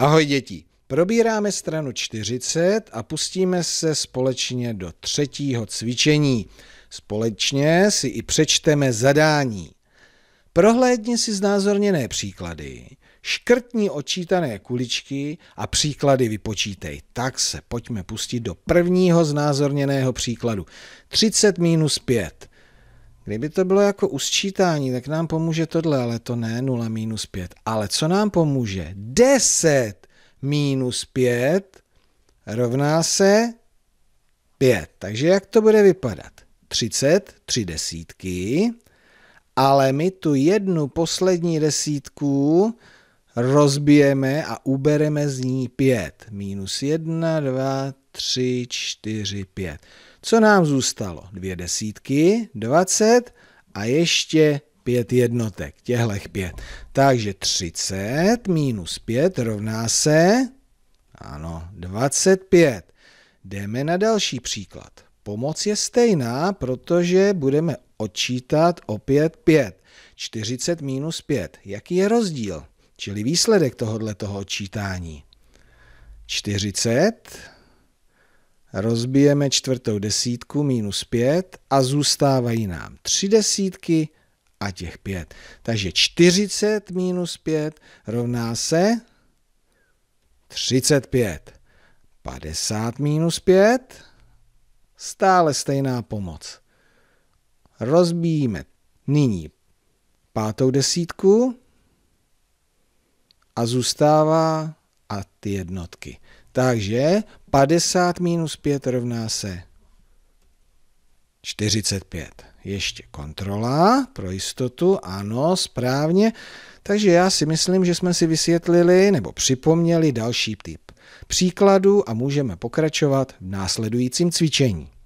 Ahoj děti, probíráme stranu 40 a pustíme se společně do třetího cvičení. Společně si i přečteme zadání. Prohlédni si znázorněné příklady, škrtní odčítané kuličky a příklady vypočítej. Tak se pojďme pustit do prvního znázorněného příkladu. 30 minus 5. Kdyby to bylo jako usčítání, tak nám pomůže tohle, ale to ne 0 minus 5. Ale co nám pomůže? 10 minus 5 rovná se 5. Takže jak to bude vypadat? 30, 3 desítky, ale my tu jednu poslední desítku rozbijeme a ubereme z ní 5. Minus 1, 2, 3, 4, 5. Co nám zůstalo? Dvě desítky, 20 a ještě 5 jednotek, těchto 5. Takže 30 minus 5 rovná se, ano, 25. Jdeme na další příklad. Pomoc je stejná, protože budeme odčítat opět 5. 40 minus 5. Jaký je rozdíl? Čili výsledek tohohle toho odčítání 40, rozbijeme čtvrtou desítku minus 5 a zůstávají nám 3 desítky a těch 5. Takže 40 minus 5 rovná se 35. 50 minus 5, stále stejná pomoc. Rozbíjíme nyní pátou desítku, a zůstává a ty jednotky. Takže 50 minus 5 rovná se 45. Ještě kontrola pro jistotu, ano, správně. Takže já si myslím, že jsme si vysvětlili nebo připomněli další typ příkladů a můžeme pokračovat v následujícím cvičení.